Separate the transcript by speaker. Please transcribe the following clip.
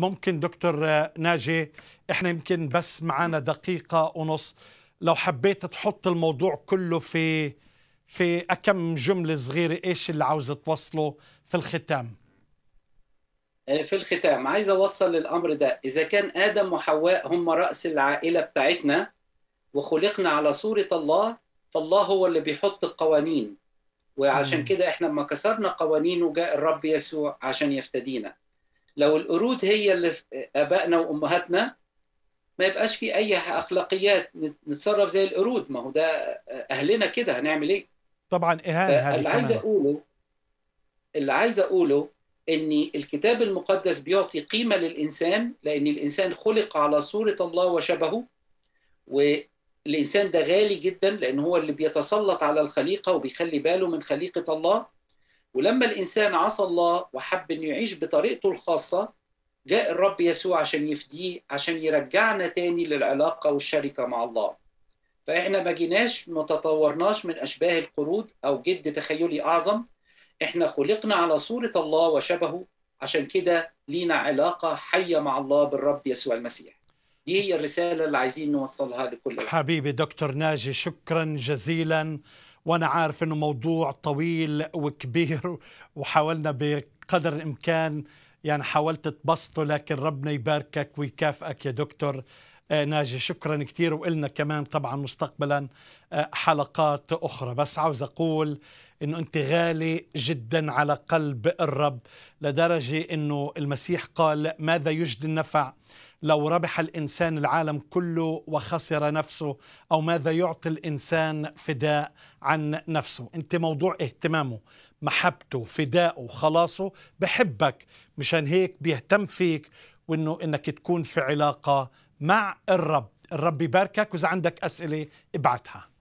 Speaker 1: ممكن دكتور ناجي احنا يمكن بس معنا دقيقة ونص لو حبيت تحط الموضوع كله في في أكم جملة صغيرة إيش اللي عاوز توصله في الختام
Speaker 2: آه، في الختام عايز أوصل الأمر ده إذا كان آدم وحواء هم رأس العائلة بتاعتنا وخلقنا على صورة الله فالله هو اللي بيحط القوانين وعشان كده احنا لما كسرنا قوانينه جاء الرب يسوع عشان يفتدينا لو القرود هي اللي في ابائنا وامهاتنا ما يبقاش في اي اخلاقيات نتصرف زي القرود ما هو ده اهلنا كده هنعمل ايه
Speaker 1: طبعا اهانه اللي عايز
Speaker 2: اقوله اللي عايز اقوله ان الكتاب المقدس بيعطي قيمه للانسان لان الانسان خلق على صوره الله وشبهه والانسان ده غالي جدا لان هو اللي بيتسلط على الخليقه وبيخلي باله من خليقه الله ولما الانسان عصى الله وحب انه يعيش بطريقته الخاصه جاء الرب يسوع عشان يفديه عشان يرجعنا تاني للعلاقه والشركه مع الله فاحنا ما جيناش ما تطورناش من اشباه القرود او جد تخيلي اعظم احنا خلقنا على صوره الله وشبهه عشان كده لينا علاقه حيه مع الله بالرب يسوع المسيح دي هي الرساله اللي عايزين نوصلها لكل
Speaker 1: حبيبي دكتور ناجي شكرا جزيلا وأنا عارف أنه موضوع طويل وكبير وحاولنا بقدر الإمكان يعني حاولت تبسطه لكن ربنا يباركك ويكافئك يا دكتور آه، ناجي شكرا كثير وإلنا كمان طبعا مستقبلا آه، حلقات أخرى بس عاوز أقول أنه أنت غالي جدا على قلب الرب لدرجة أنه المسيح قال ماذا يجدي النفع لو ربح الانسان العالم كله وخسر نفسه او ماذا يعطي الانسان فداء عن نفسه انت موضوع اهتمامه محبته فداءه خلاصه بحبك مشان هيك بيهتم فيك وانه انك تكون في علاقه مع الرب الرب يباركك واذا عندك اسئله ابعتها